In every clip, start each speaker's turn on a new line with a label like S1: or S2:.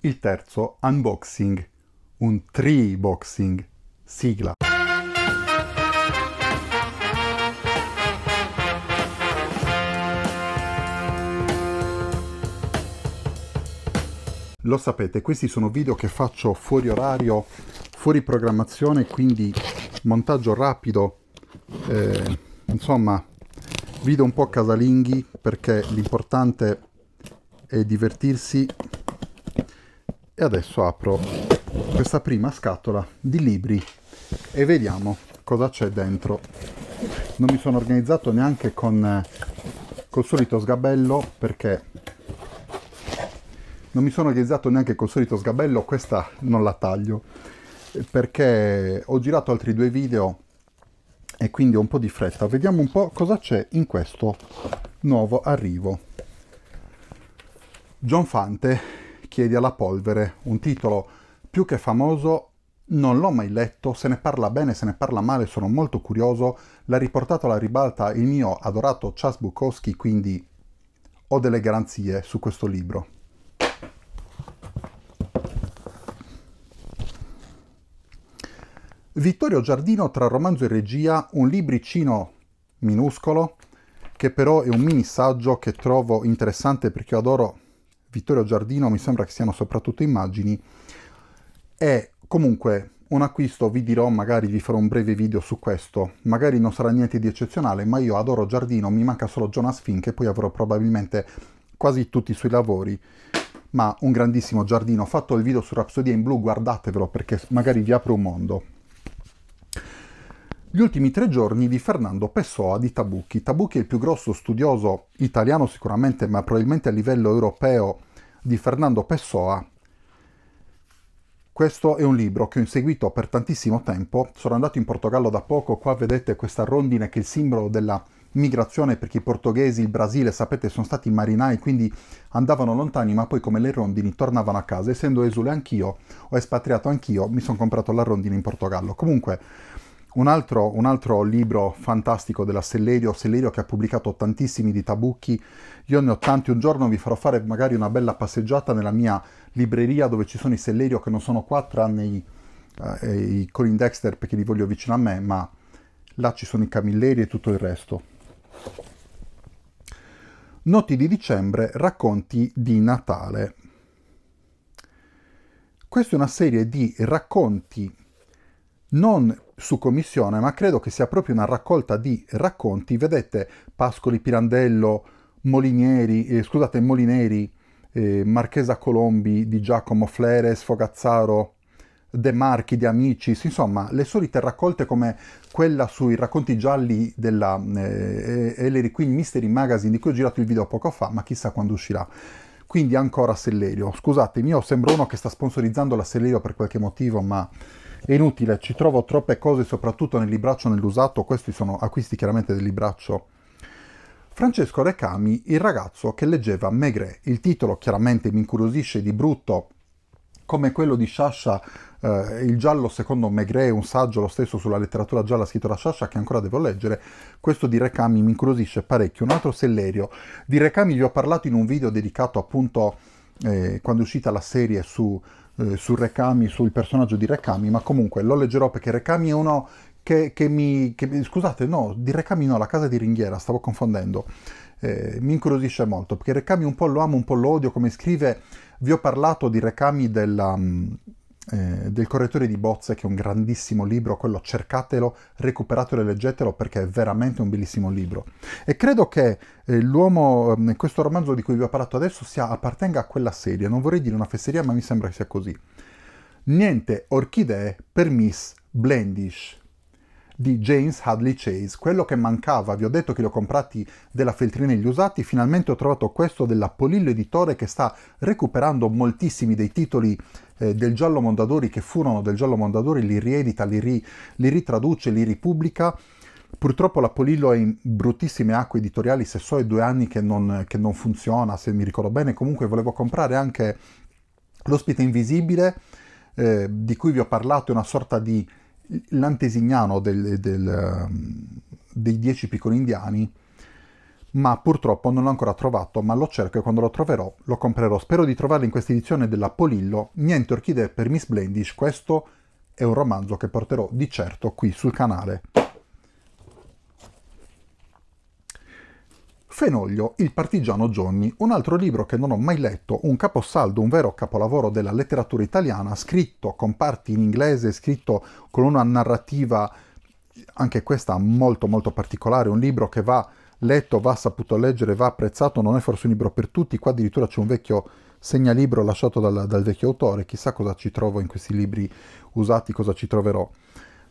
S1: Il terzo, unboxing, un tree boxing, sigla. Lo sapete, questi sono video che faccio fuori orario, fuori programmazione, quindi montaggio rapido, eh, insomma, video un po' casalinghi perché l'importante è divertirsi e adesso apro questa prima scatola di libri e vediamo cosa c'è dentro non mi sono organizzato neanche con eh, col solito sgabello perché non mi sono organizzato neanche col solito sgabello questa non la taglio perché ho girato altri due video e quindi ho un po' di fretta vediamo un po' cosa c'è in questo nuovo arrivo John Fante Chiedi alla polvere, un titolo più che famoso, non l'ho mai letto, se ne parla bene, se ne parla male, sono molto curioso, l'ha riportato alla ribalta il mio adorato Chas Bukowski, quindi ho delle garanzie su questo libro. Vittorio Giardino tra romanzo e regia, un libricino minuscolo, che però è un mini saggio che trovo interessante perché adoro Vittorio Giardino mi sembra che siano soprattutto immagini, è comunque un acquisto, vi dirò, magari vi farò un breve video su questo, magari non sarà niente di eccezionale, ma io adoro Giardino, mi manca solo Jonas Fink e poi avrò probabilmente quasi tutti i suoi lavori, ma un grandissimo giardino. Ho fatto il video su Rapsodia in blu, guardatevelo perché magari vi apre un mondo gli ultimi tre giorni di Fernando Pessoa di Tabucchi. Tabucchi è il più grosso studioso italiano sicuramente, ma probabilmente a livello europeo di Fernando Pessoa. Questo è un libro che ho inseguito per tantissimo tempo, sono andato in Portogallo da poco, qua vedete questa rondine che è il simbolo della migrazione perché i portoghesi, il Brasile, sapete, sono stati marinai, quindi andavano lontani, ma poi come le rondini tornavano a casa. Essendo esule anch'io, ho espatriato anch'io, mi sono comprato la rondine in Portogallo. Comunque, un altro, un altro, libro fantastico della Sellerio, Sellerio che ha pubblicato tantissimi di Tabucchi, io ne ho tanti, un giorno vi farò fare magari una bella passeggiata nella mia libreria dove ci sono i Sellerio che non sono qua tranne i, eh, i Colin Dexter perché li voglio vicino a me, ma là ci sono i Camilleri e tutto il resto. Noti di dicembre, racconti di Natale. Questa è una serie di racconti non su commissione, ma credo che sia proprio una raccolta di racconti, vedete Pascoli, Pirandello, Molinieri, eh, scusate, Molineri, eh, Marchesa Colombi di Giacomo Fleres, Fogazzaro, De Marchi di Amicis, insomma le solite raccolte come quella sui racconti gialli della eh, eh, Ellery Queen Mystery Magazine di cui ho girato il video poco fa, ma chissà quando uscirà. Quindi ancora Sellerio. Scusatemi, io sembro uno che sta sponsorizzando la Sellerio per qualche motivo, ma è inutile, ci trovo troppe cose, soprattutto nel libraccio nell'usato, questi sono acquisti chiaramente del libraccio. Francesco Recami, il ragazzo che leggeva Maigret, il titolo chiaramente mi incuriosisce di brutto, come quello di Sciascia, eh, il giallo secondo Maigret, un saggio lo stesso sulla letteratura gialla scritto da Sciascia che ancora devo leggere, questo di Recami mi incuriosisce parecchio, un altro Sellerio. Di Recami vi ho parlato in un video dedicato appunto a eh, quando è uscita la serie su, eh, su Rekami, sul personaggio di Rekami, ma comunque lo leggerò perché Rekami è uno che, che, mi, che, mi... scusate, no, di Rekami no, la casa di Ringhiera, stavo confondendo. Eh, mi incuriosisce molto, perché Rekami un po' lo amo, un po' lo odio, come scrive, vi ho parlato di Rekami della... Mm, eh, del correttore di bozze, che è un grandissimo libro, quello cercatelo, recuperatelo e leggetelo perché è veramente un bellissimo libro. E credo che eh, l'uomo, ehm, questo romanzo di cui vi ho parlato adesso, sia, appartenga a quella serie. Non vorrei dire una fesseria, ma mi sembra che sia così. Niente orchidee per Miss Blendish di James Hadley Chase, quello che mancava, vi ho detto che li ho comprati della Feltrina e gli usati, finalmente ho trovato questo della Polillo Editore che sta recuperando moltissimi dei titoli eh, del giallo Mondadori, che furono del giallo Mondadori, li riedita, li, ri, li ritraduce, li ripubblica. Purtroppo la Polillo è in bruttissime acque editoriali, se so è due anni che non, che non funziona, se mi ricordo bene. Comunque volevo comprare anche L'ospite invisibile, eh, di cui vi ho parlato, è una sorta di l'antesignano del, del, ehm, dei dieci piccoli indiani, ma purtroppo non l'ho ancora trovato, ma lo cerco e quando lo troverò lo comprerò. Spero di trovarlo in questa edizione della Polillo, Niente orchidee per Miss Blendish, questo è un romanzo che porterò di certo qui sul canale. Fenoglio, il partigiano Johnny, un altro libro che non ho mai letto, un caposaldo, un vero capolavoro della letteratura italiana, scritto con parti in inglese, scritto con una narrativa anche questa molto molto particolare, un libro che va letto, va saputo leggere, va apprezzato, non è forse un libro per tutti, qua addirittura c'è un vecchio segnalibro lasciato dal, dal vecchio autore, chissà cosa ci trovo in questi libri usati, cosa ci troverò.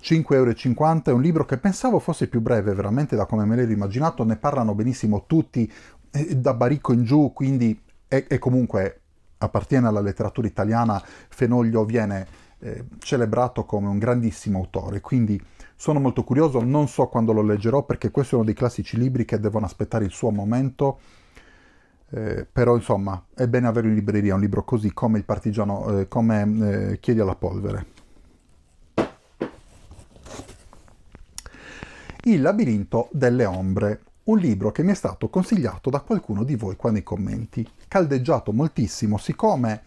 S1: 5,50€ è un libro che pensavo fosse più breve veramente da come me l'ero immaginato, ne parlano benissimo tutti, eh, da Baricco in giù, quindi è, è comunque appartiene alla letteratura italiana, Fenoglio viene eh, celebrato come un grandissimo autore, quindi sono molto curioso, non so quando lo leggerò perché questo è uno dei classici libri che devono aspettare il suo momento, eh, però insomma è bene avere in libreria un libro così come il partigiano, eh, come eh, Chiedi alla polvere. Il labirinto delle ombre, un libro che mi è stato consigliato da qualcuno di voi qua nei commenti, caldeggiato moltissimo, siccome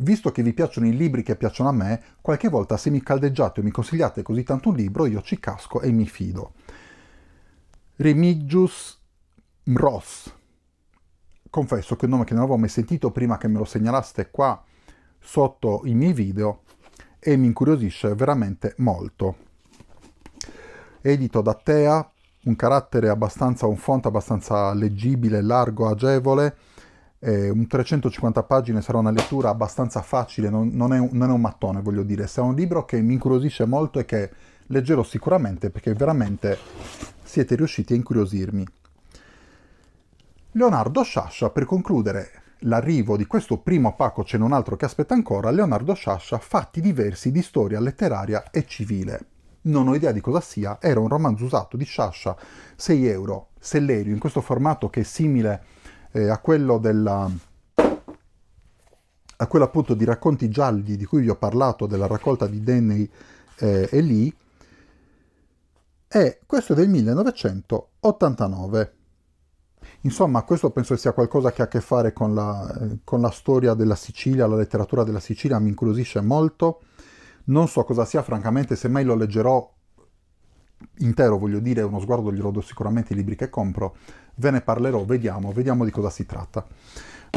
S1: Visto che vi piacciono i libri che piacciono a me, qualche volta se mi caldeggiate o mi consigliate così tanto un libro, io ci casco e mi fido. Remigius Mros. Confesso che è un nome che non avevo mai sentito prima che me lo segnalaste qua sotto i miei video e mi incuriosisce veramente molto. Edito da Tea, un carattere abbastanza, un font abbastanza leggibile, largo, agevole, eh, un 350 pagine sarà una lettura abbastanza facile, non, non, è un, non, è un, mattone, voglio dire, sarà un libro che mi incuriosisce molto e che leggerò sicuramente perché veramente siete riusciti a incuriosirmi. Leonardo Sciascia, per concludere l'arrivo di questo primo pacco, c'è un altro che aspetta ancora, Leonardo Sciascia, Fatti diversi di storia letteraria e civile. Non ho idea di cosa sia, era un romanzo usato di Sciascia, 6 euro, sellerio, in questo formato che è simile a eh, a quello della a quello appunto di racconti gialli di cui vi ho parlato della raccolta di Denny eh, e Lee e questo è del 1989 insomma questo penso sia qualcosa che ha a che fare con la, eh, con la storia della Sicilia la letteratura della Sicilia mi incuriosisce molto non so cosa sia francamente semmai lo leggerò intero, voglio dire, uno sguardo glielo do sicuramente i libri che compro, ve ne parlerò, vediamo, vediamo di cosa si tratta.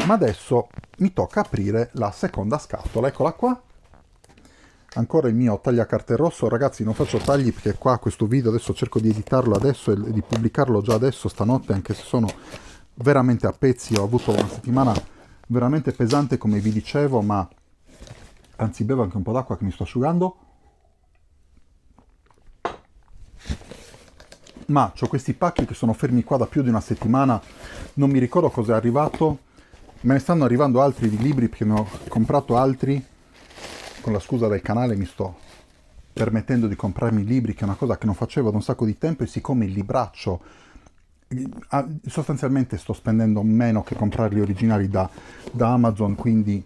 S1: Ma adesso mi tocca aprire la seconda scatola, eccola qua. Ancora il mio tagliacarte rosso, ragazzi non faccio tagli perché qua questo video adesso cerco di editarlo adesso e di pubblicarlo già adesso stanotte anche se sono veramente a pezzi, ho avuto una settimana veramente pesante come vi dicevo ma anzi bevo anche un po' d'acqua che mi sto asciugando ma ho questi pacchi che sono fermi qua da più di una settimana, non mi ricordo cos'è arrivato, me ne stanno arrivando altri di libri perché ne ho comprato altri, con la scusa del canale mi sto permettendo di comprarmi libri, che è una cosa che non facevo da un sacco di tempo e siccome il libraccio ah, sostanzialmente sto spendendo meno che comprarli originali da, da Amazon, quindi,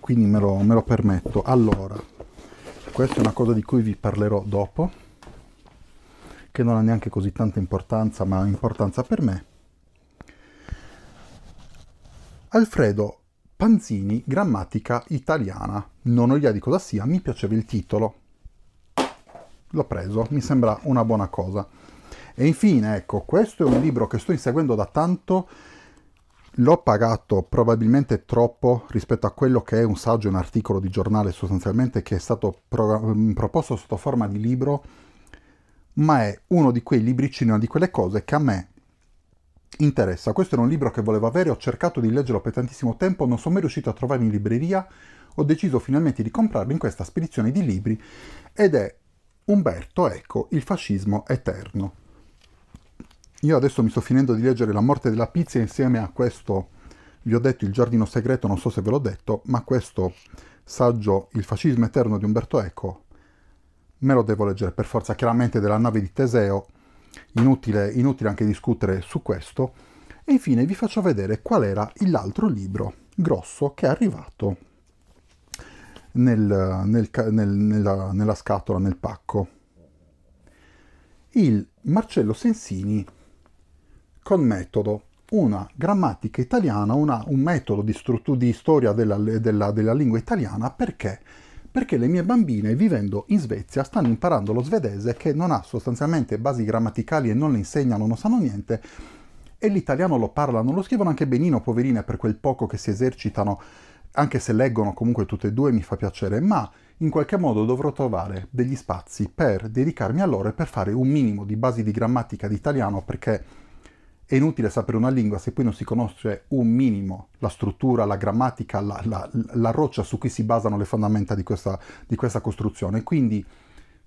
S1: quindi me, lo, me lo permetto. Allora, questa è una cosa di cui vi parlerò dopo che non ha neanche così tanta importanza, ma ha importanza per me. Alfredo Panzini, grammatica italiana. Non ho idea di cosa sia, mi piaceva il titolo. L'ho preso, mi sembra una buona cosa. E infine, ecco, questo è un libro che sto inseguendo da tanto, l'ho pagato probabilmente troppo rispetto a quello che è un saggio, un articolo di giornale sostanzialmente che è stato proposto sotto forma di libro ma è uno di quei libricini, cioè una di quelle cose che a me interessa. Questo era un libro che volevo avere, ho cercato di leggerlo per tantissimo tempo, non sono mai riuscito a trovarlo in libreria, ho deciso finalmente di comprarlo in questa spedizione di libri ed è Umberto Eco, Il fascismo eterno. Io adesso mi sto finendo di leggere La morte della pizza insieme a questo, vi ho detto, Il giardino segreto, non so se ve l'ho detto, ma questo saggio Il fascismo eterno di Umberto Eco me lo devo leggere per forza chiaramente della nave di Teseo, inutile, inutile anche discutere su questo, e infine vi faccio vedere qual era l'altro libro grosso che è arrivato nel, nel, nel, nella, nella scatola, nel pacco. Il Marcello Sensini con metodo, una grammatica italiana, una, un metodo di, di storia della, della, della lingua italiana perché perché le mie bambine vivendo in Svezia stanno imparando lo svedese che non ha sostanzialmente basi grammaticali e non le insegnano, non sanno niente, e l'italiano lo parlano, lo scrivono anche benino, poverine, per quel poco che si esercitano, anche se leggono comunque tutte e due mi fa piacere, ma in qualche modo dovrò trovare degli spazi per dedicarmi a loro e per fare un minimo di basi di grammatica di italiano perché è inutile sapere una lingua se poi non si conosce un minimo la struttura, la grammatica, la, la, la roccia su cui si basano le fondamenta di questa, di questa costruzione. Quindi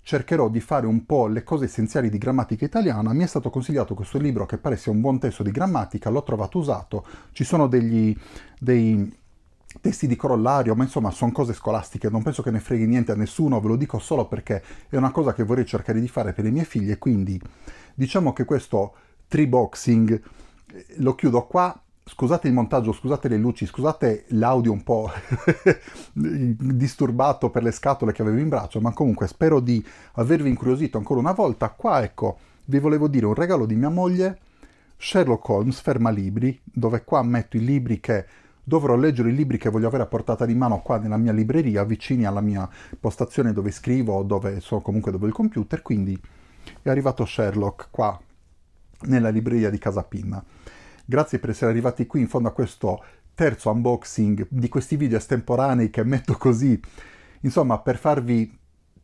S1: cercherò di fare un po' le cose essenziali di grammatica italiana. Mi è stato consigliato questo libro che pare sia un buon testo di grammatica, l'ho trovato usato, ci sono degli, dei testi di corollario, ma insomma sono cose scolastiche, non penso che ne freghi niente a nessuno, ve lo dico solo perché è una cosa che vorrei cercare di fare per le mie figlie, quindi diciamo che questo Tree Boxing. Lo chiudo qua, scusate il montaggio, scusate le luci, scusate l'audio un po' disturbato per le scatole che avevo in braccio, ma comunque spero di avervi incuriosito ancora una volta. Qua ecco, vi volevo dire un regalo di mia moglie, Sherlock Holmes Ferma Libri, dove qua metto i libri che dovrò leggere i libri che voglio avere a portata di mano qua nella mia libreria, vicini alla mia postazione dove scrivo, dove sono comunque dove ho il computer, quindi è arrivato Sherlock qua nella libreria di Casa Pinna. Grazie per essere arrivati qui in fondo a questo terzo unboxing di questi video estemporanei che metto così, insomma, per farvi,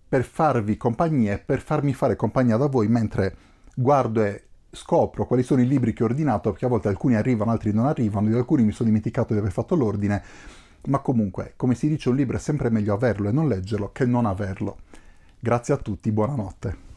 S1: per farvi compagnia e per farmi fare compagnia da voi mentre guardo e scopro quali sono i libri che ho ordinato, perché a volte alcuni arrivano, altri non arrivano, di alcuni mi sono dimenticato di aver fatto l'ordine, ma comunque, come si dice, un libro è sempre meglio averlo e non leggerlo che non averlo. Grazie a tutti, buonanotte.